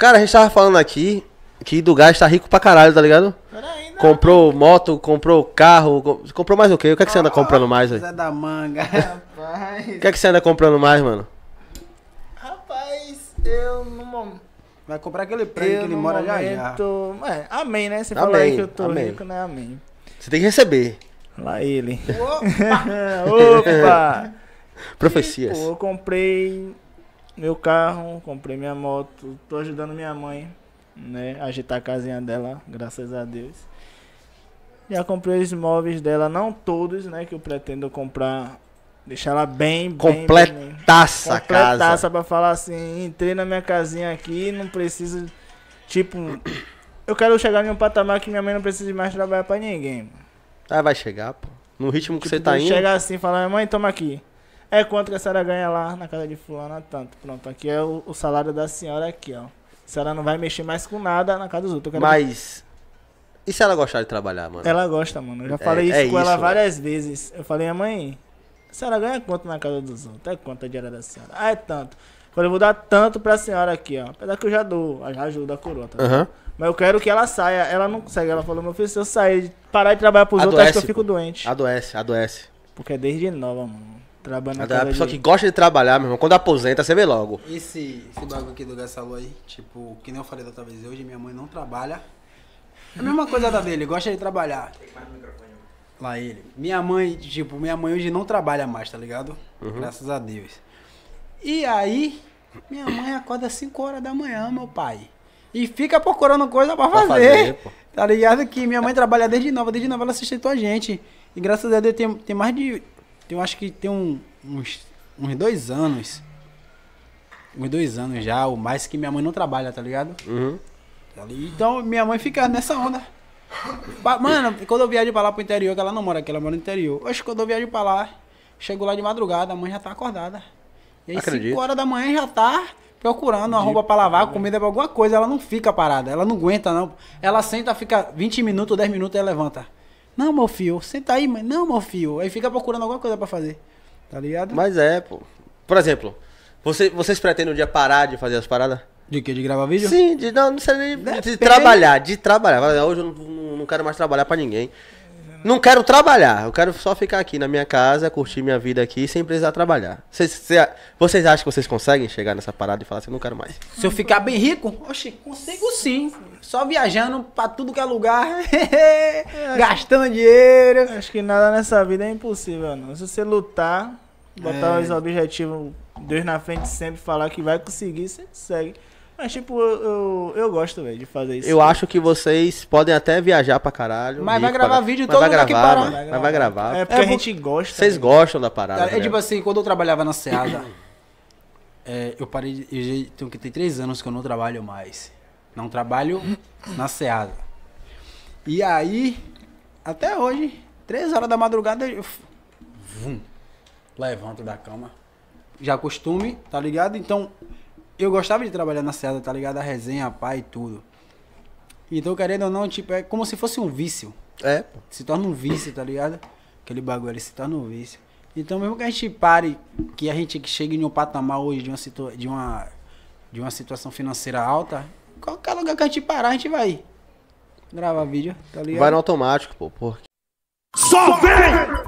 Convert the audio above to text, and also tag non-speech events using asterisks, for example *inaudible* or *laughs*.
Cara, a gente tava falando aqui que do gás tá rico pra caralho, tá ligado? não, né? comprou moto, comprou carro, comprou mais o quê? O que é que você anda ah, comprando mais, aí? Zé da manga, *laughs* rapaz. O que é que você anda comprando mais, mano? Rapaz, eu não. Vai comprar aquele prêmio que ele mora momento... já É, amém, né? Você amém, falou aí que eu tô amém. rico, né? Amém. Você tem que receber. Lá ele. Opa! *laughs* Opa! *laughs* Profecias. eu comprei meu carro, comprei minha moto, tô ajudando minha mãe, né? a Agitar a casinha dela, graças a Deus. Já comprei os móveis dela, não todos, né? Que eu pretendo comprar, deixar ela bem, completaça bem, bem, completaça a casa. Completaça pra falar assim, entrei na minha casinha aqui, não preciso, tipo, eu quero chegar em um patamar que minha mãe não precise mais trabalhar pra ninguém. Ah, vai chegar, pô. No ritmo que tipo, você tá indo. Chegar assim e falar, mãe, toma aqui. É quanto que a senhora ganha lá na casa de fulana tanto. Pronto, aqui é o, o salário da senhora aqui, ó. A senhora não vai mexer mais com nada na casa dos outros. Mas... E se ela gostar de trabalhar, mano? Ela gosta, mano. Eu já é, falei é, isso é com isso, ela várias mano. vezes. Eu falei, mãe, a senhora ganha quanto na casa dos outros? É quanto a diária da senhora? Ah, é tanto. Falei, eu vou dar tanto pra senhora aqui, ó. Apesar que eu já dou, já ajuda a coroa, tá? Uhum. Mas eu quero que ela saia. Ela não consegue. Ela falou, meu filho, se eu sair, parar de trabalhar pros adoece, outros, acho que eu fico pô. doente. Adoece, adoece. Porque é desde nova, mano. Trabalhando na A pessoa que gosta de trabalhar, meu irmão, quando aposenta, você vê logo. Esse, esse bagulho aqui do Gassalo aí, tipo, que nem eu falei da outra vez, hoje minha mãe não trabalha. É a mesma coisa da dele, gosta de trabalhar. Lá ele. Minha mãe, tipo, minha mãe hoje não trabalha mais, tá ligado? Uhum. Graças a Deus. E aí, minha mãe acorda às 5 horas da manhã, meu pai. E fica procurando coisa pra fazer. Pra fazer tá ligado? Que minha mãe trabalha desde nova, desde nova ela assiste a gente. E graças a Deus tem, tem mais de eu acho que tem um, uns, uns dois anos. Uns dois anos já, o mais, que minha mãe não trabalha, tá ligado? Uhum. Tá então minha mãe fica nessa onda. Mano, quando eu viajo pra lá pro interior, que ela não mora aqui, ela mora no interior. Hoje, quando eu viajo pra lá, chego lá de madrugada, a mãe já tá acordada. E aí, 5 horas da manhã já tá procurando uma roupa pra lavar, comida pra alguma coisa. Ela não fica parada, ela não aguenta, não. Ela senta, fica 20 minutos, 10 minutos e levanta. Não, meu filho, senta aí, mãe. Não, meu filho. Aí fica procurando alguma coisa para fazer. Tá ligado? Mas é, pô. Por exemplo, você, vocês pretendem um dia parar de fazer as paradas? De que? De gravar vídeo? Sim, de, não, não sei nem. De, de trabalhar, de trabalhar. Hoje eu não, não quero mais trabalhar para ninguém. Não quero trabalhar, eu quero só ficar aqui na minha casa, curtir minha vida aqui sem precisar trabalhar. Cês, cê, vocês acham que vocês conseguem chegar nessa parada e falar assim, não quero mais? Se eu ficar bem rico, oxe, consigo sim. Só viajando pra tudo que é lugar, *laughs* gastando dinheiro. Acho que nada nessa vida é impossível, não. Se você lutar, botar é. os objetivos, Deus na frente sempre, falar que vai conseguir, você consegue. Mas, tipo, eu, eu, eu gosto, velho, de fazer isso. Eu né? acho que vocês podem até viajar pra caralho. Mas vai gravar pra... vídeo todo mundo aqui parou? Mas vai gravar. Mas vai gravar. É porque é, a gente gosta. Vocês né? gostam da parada. É, é tipo assim, quando eu trabalhava na Seada, é, eu parei. Eu já, tenho que ter três anos que eu não trabalho mais. Não trabalho na Seada. E aí, até hoje, três horas da madrugada, eu. Vum, levanto da cama. Já costume, tá ligado? Então, eu gostava de trabalhar na Seada, tá ligado? A resenha, pai e tudo. Então, querendo ou não, tipo, é como se fosse um vício. É. Se torna um vício, tá ligado? Aquele bagulho, ali se torna um vício. Então, mesmo que a gente pare, que a gente chegue em um patamar hoje de uma, situa de uma, de uma situação financeira alta, qualquer lugar que a gente parar, a gente vai gravar vídeo, tá ligado? Vai no automático, pô, porque... Só vem!